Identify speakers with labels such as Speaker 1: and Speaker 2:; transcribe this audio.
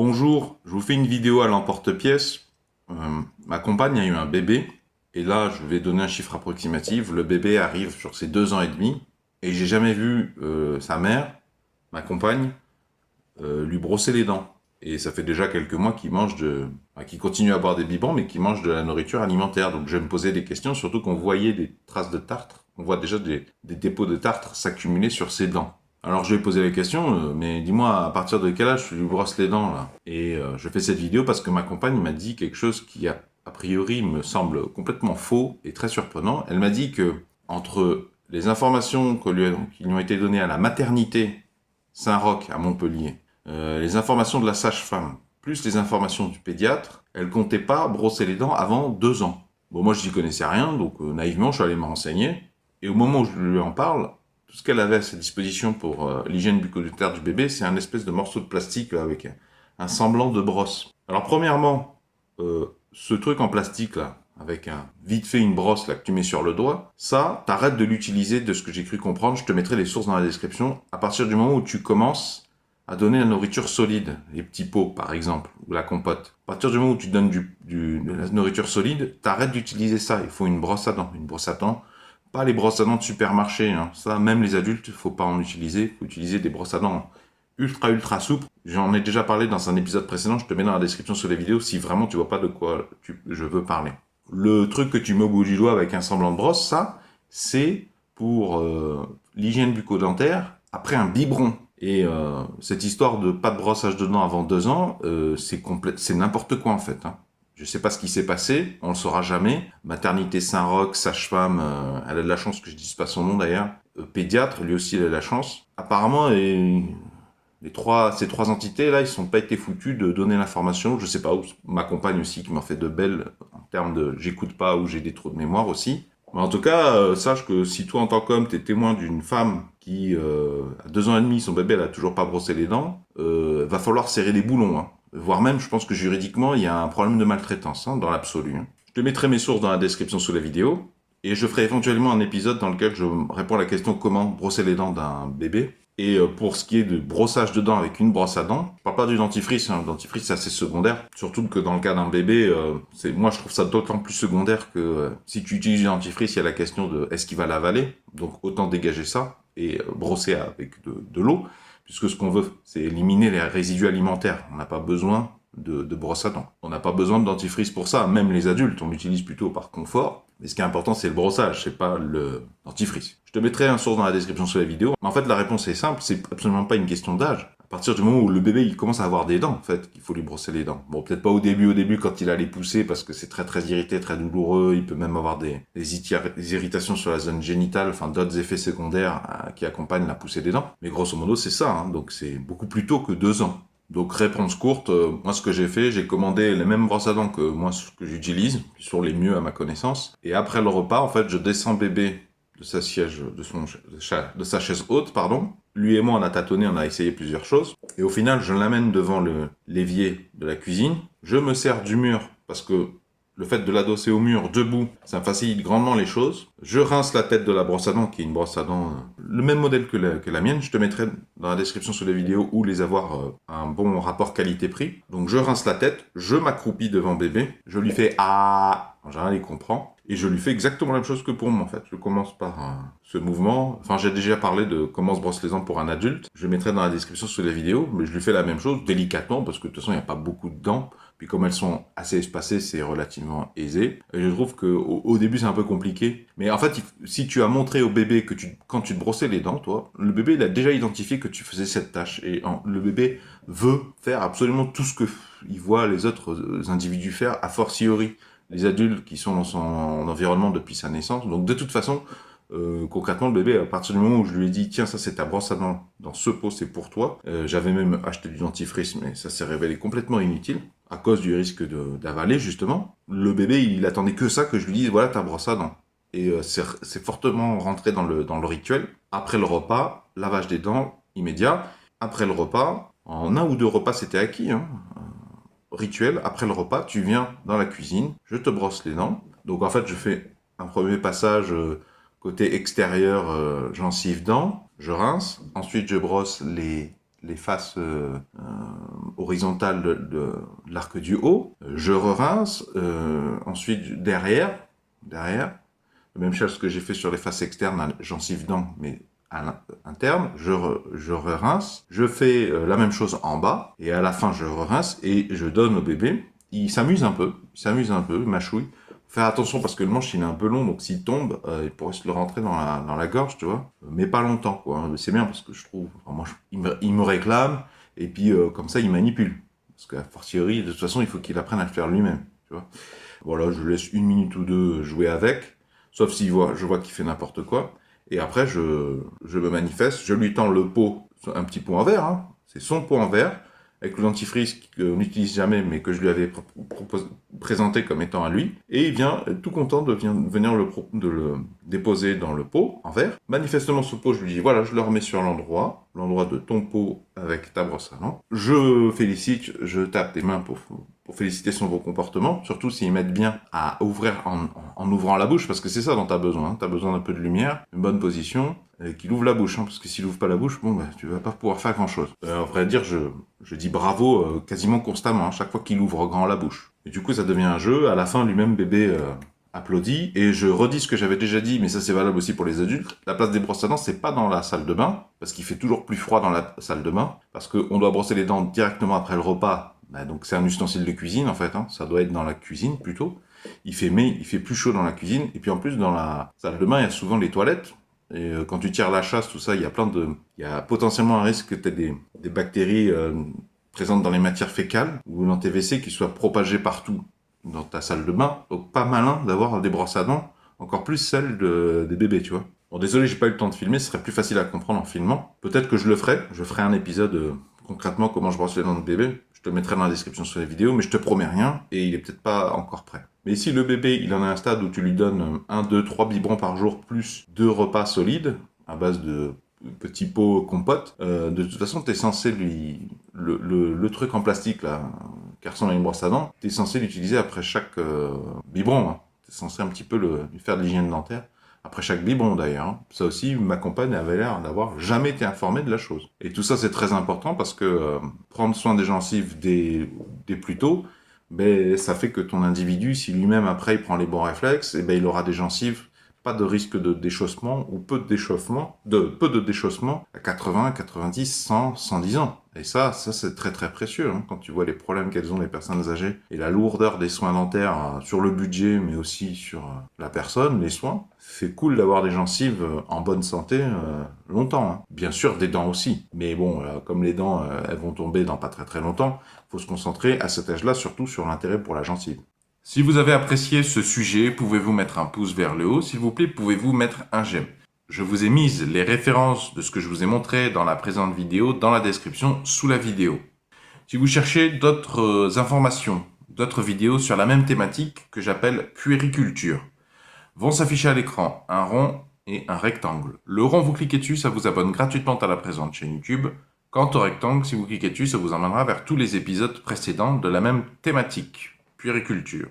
Speaker 1: Bonjour, je vous fais une vidéo à l'emporte-pièce. Euh, ma compagne a eu un bébé, et là je vais donner un chiffre approximatif. Le bébé arrive sur ses deux ans et demi, et j'ai jamais vu euh, sa mère, ma compagne, euh, lui brosser les dents. Et ça fait déjà quelques mois qu'il mange de, qu'il continue à boire des biberons, mais qu'il mange de la nourriture alimentaire. Donc je me posais des questions, surtout qu'on voyait des traces de tartre. On voit déjà des, des dépôts de tartre s'accumuler sur ses dents. Alors je lui ai posé la question, euh, mais dis-moi, à partir de quel âge tu lui brosses les dents là Et euh, je fais cette vidéo parce que ma compagne m'a dit quelque chose qui a, a priori me semble complètement faux et très surprenant. Elle m'a dit que entre les informations qui lui ont été données à la maternité Saint-Roch à Montpellier, euh, les informations de la sage-femme, plus les informations du pédiatre, elle comptait pas brosser les dents avant deux ans. Bon, moi, je n'y connaissais rien, donc naïvement, je suis allé me renseigner. Et au moment où je lui en parle, tout ce qu'elle avait à sa disposition pour euh, l'hygiène buccodentaire du bébé, c'est un espèce de morceau de plastique là, euh, avec un semblant de brosse. Alors premièrement, euh, ce truc en plastique là, avec un vite fait une brosse là que tu mets sur le doigt, ça, t'arrêtes de l'utiliser de ce que j'ai cru comprendre, je te mettrai les sources dans la description, à partir du moment où tu commences à donner la nourriture solide, les petits pots par exemple, ou la compote. À partir du moment où tu donnes du, de la nourriture solide, t'arrêtes d'utiliser ça, il faut une brosse à dents, une brosse à dents pas les brosses à dents de supermarché, hein. ça même les adultes, faut pas en utiliser, faut utiliser des brosses à dents ultra ultra souples. J'en ai déjà parlé dans un épisode précédent, je te mets dans la description sous la vidéo si vraiment tu vois pas de quoi je veux parler. Le truc que tu mets au bout du doigt avec un semblant de brosse, ça, c'est pour euh, l'hygiène bucco-dentaire après un biberon. Et euh, cette histoire de pas de brossage de dents avant deux ans, euh, c'est n'importe quoi en fait. Hein. Je sais pas ce qui s'est passé, on le saura jamais. Maternité Saint-Roch, sage-femme, euh, elle a de la chance que je dise pas son nom d'ailleurs. Euh, pédiatre, lui aussi, il a de la chance. Apparemment, les trois, ces trois entités là, ils sont pas été foutus de donner l'information. Je sais pas où ma compagne aussi qui m'en fait de belles en termes de j'écoute pas ou j'ai des trous de mémoire aussi. Mais en tout cas, euh, sache que si toi en tant qu'homme es témoin d'une femme qui à deux ans et demi son bébé elle a toujours pas brossé les dents, va falloir serrer les boulons. Hein voire même, je pense que juridiquement, il y a un problème de maltraitance, hein, dans l'absolu. Hein. Je mettrai mes sources dans la description sous la vidéo, et je ferai éventuellement un épisode dans lequel je réponds à la question comment brosser les dents d'un bébé. Et euh, pour ce qui est de brossage de dents avec une brosse à dents, je parle pas du dentifrice, hein. le dentifrice c'est assez secondaire. Surtout que dans le cas d'un bébé, euh, moi je trouve ça d'autant plus secondaire que euh, si tu utilises du dentifrice, il y a la question de est-ce qu'il va l'avaler, donc autant dégager ça et brosser avec de l'eau puisque ce qu'on veut, c'est éliminer les résidus alimentaires. On n'a pas besoin de, de, brosse à dents. On n'a pas besoin de dentifrice pour ça, même les adultes, on l'utilise plutôt par confort. Mais ce qui est important, c'est le brossage, c'est pas le dentifrice. Je te mettrai un source dans la description sous la vidéo. Mais en fait, la réponse est simple, c'est absolument pas une question d'âge partir du moment où le bébé il commence à avoir des dents, en fait, qu'il faut lui brosser les dents. Bon, peut-être pas au début, au début quand il a les pousser parce que c'est très très irrité, très douloureux. Il peut même avoir des, irritations sur la zone génitale, enfin d'autres effets secondaires euh, qui accompagnent la poussée des dents. Mais grosso modo c'est ça, hein, donc c'est beaucoup plus tôt que deux ans. Donc réponse courte, euh, moi ce que j'ai fait, j'ai commandé les mêmes brosses à dents que moi ce que j'utilise, sont les mieux à ma connaissance. Et après le repas, en fait, je descends bébé de sa de son, de sa chaise haute, pardon. Lui et moi, on a tâtonné, on a essayé plusieurs choses. Et au final, je l'amène devant le, l'évier de la cuisine. Je me sers du mur parce que le fait de l'adosser au mur debout, ça facilite grandement les choses. Je rince la tête de la brosse à dents, qui est une brosse à dents, euh, le même modèle que la, mienne. Je te mettrai dans la description sous les vidéos où les avoir euh, un bon rapport qualité-prix. Donc je rince la tête, je m'accroupis devant bébé, je lui fais ah, en général il comprend. Et je lui fais exactement la même chose que pour moi, en fait. Je commence par euh, ce mouvement. Enfin, j'ai déjà parlé de comment se brosse les dents pour un adulte. Je mettrai dans la description sous la vidéo, mais je lui fais la même chose délicatement parce que de toute façon, il n'y a pas beaucoup de dents. Puis comme elles sont assez espacées, c'est relativement aisé. Et je trouve que au, début, c'est un peu compliqué. Mais en fait, si tu as montré au bébé que tu, quand tu te brossais les dents, toi, le bébé, il a déjà identifié que tu faisais cette tâche. Et le bébé veut faire absolument tout ce qu'il il voit les autres euh, individus faire a fortiori les adultes qui sont dans son environnement depuis sa naissance. Donc de toute façon, euh, concrètement, le bébé, à partir du moment où je lui ai dit, tiens, ça c'est ta brosse à dents, dans ce pot c'est pour toi, euh, j'avais même acheté du dentifrice, mais ça s'est révélé complètement inutile, à cause du risque d'avaler justement, le bébé, il attendait que ça, que je lui dise, voilà ta brosse à dents. Et euh, c'est fortement rentré dans le, dans le rituel. Après le repas, lavage des dents immédiat. Après le repas, en un ou deux repas, c'était acquis. Hein rituel, après le repas, tu viens dans la cuisine, je te brosse les dents. Donc en fait, je fais un premier passage euh, côté extérieur, euh, gencive dents, je rince. Ensuite, je brosse les, les faces euh, horizontales de, l'arc du haut. Je re-rince. ensuite, derrière, derrière, même chose que j'ai fait sur les faces externes, hein, gencive dents, mais à l'interne, je, re, je rince je fais euh, la même chose en bas, et à la fin je re-rince et je donne au bébé. Il s'amuse un peu, il s'amuse un peu, il mâchouille. Faire attention parce que le manche il est un peu long, donc s'il tombe, euh, il pourrait se le rentrer dans la, dans la gorge, tu vois. Mais pas longtemps, quoi. Hein. C'est bien parce que je trouve, il, me, il, me, réclame, et puis euh, comme ça il manipule. Parce qu'à fortiori, de toute façon, il faut qu'il apprenne à le faire lui-même, tu vois. Voilà, je laisse une minute ou deux jouer avec, sauf voit, je vois qu'il fait n'importe quoi. Et après, je, me manifeste, je lui tends le pot, un petit pot en verre, hein. c'est son pot en verre, avec le dentifrice qu'on n'utilise jamais mais que je lui avais présenté comme étant à lui. Et il vient euh, tout content de venir le, déposer dans le pot en verre. Manifestement, ce pot, je lui dis voilà, je le remets sur l'endroit, l'endroit de ton pot avec ta brosse à dents. Je félicite, je tape des mains pour, féliciter son beau comportement, surtout s'il m'aide bien à ouvrir en, ouvrant la bouche, parce que c'est ça dont tu as besoin. Hein. Tu as besoin d'un peu de lumière, une bonne position, qu'il ouvre la bouche, hein, parce que s'il ouvre pas la bouche, bon, bah, tu vas pas pouvoir faire grand chose. Euh, vrai dire, je, je dis bravo euh, quasiment constamment, hein, chaque fois qu'il ouvre grand la bouche. Et du coup, ça devient un jeu. À la fin, lui-même, bébé euh, applaudit. Et je redis ce que j'avais déjà dit, mais ça, c'est valable aussi pour les adultes. La place des brosses à dents, c'est pas dans la salle de bain, parce qu'il fait toujours plus froid dans la salle de bain, parce qu'on doit brosser les dents directement après le repas. Bah, donc, c'est un ustensile de cuisine, en fait. Hein, ça doit être dans la cuisine, plutôt il fait mais il fait plus chaud dans la cuisine et puis en plus dans la salle de bain il y a souvent les toilettes et euh, quand tu tires la chasse, tout ça, il y a plein de, il y a potentiellement un risque que tu aies des, bactéries euh, présentes dans les matières fécales ou dans tes WC qui soient propagées partout dans ta salle de bain. Donc pas malin d'avoir des brosses à dents, encore plus celles des bébés, tu vois. Bon, désolé, j'ai pas eu le temps de filmer, ce serait plus facile à comprendre en filmant. Peut-être que je le ferai, je ferai un épisode euh, concrètement comment je brosse les dents de bébé. Je te mettrai dans la description sur la vidéo, mais je te promets rien et il est peut-être pas encore prêt. Mais si le bébé, il en a un stade où tu lui donnes 1, 2, 3 biberons par jour plus deux repas solides à base de petits pots compotes euh, de toute façon, tu es censé lui... Le, truc en plastique, là, qui ressemble à une brosse à dents, tu es censé l'utiliser après chaque euh, biberon. Hein. Tu es censé un petit peu lui faire de l'hygiène dentaire. Après chaque biberon d'ailleurs. Hein. Ça aussi, ma compagne avait l'air d'avoir jamais été informée de la chose. Et tout ça, c'est très important parce que euh, prendre soin des gencives dès, plus tôt, ben, ça fait que ton individu, si lui-même après il prend les bons réflexes, et eh ben, il aura des gencives de risque de déchaussement ou peu de de peu de déchaussement à 80, 90, 100, 110 ans. Et ça, ça c'est très très précieux hein, quand tu vois les problèmes qu'elles ont les personnes âgées et la lourdeur des soins dentaires hein, sur le budget, mais aussi sur euh, la personne, les soins. C'est cool d'avoir des gencives euh, en bonne santé euh, longtemps. Hein. Bien sûr, des dents aussi, mais bon, comme les dents elles vont tomber dans pas très très longtemps, faut se concentrer à cet âge-là surtout sur l'intérêt pour la gencive. Si vous avez apprécié ce sujet, pouvez-vous mettre un pouce vers le haut. S'il vous plaît, pouvez-vous mettre un j'aime. Je vous ai mis les références de ce que je vous ai montré dans la présente vidéo dans la description sous la vidéo. Si vous cherchez d'autres euh, informations, d'autres vidéos sur la même thématique que j'appelle puériculture, vont s'afficher à l'écran un rond et un rectangle. Le rond, vous cliquez dessus, ça vous abonne gratuitement à la présente chaîne YouTube. Quant au rectangle, si vous cliquez dessus, ça vous emmènera vers tous les épisodes précédents de la même thématique, puériculture.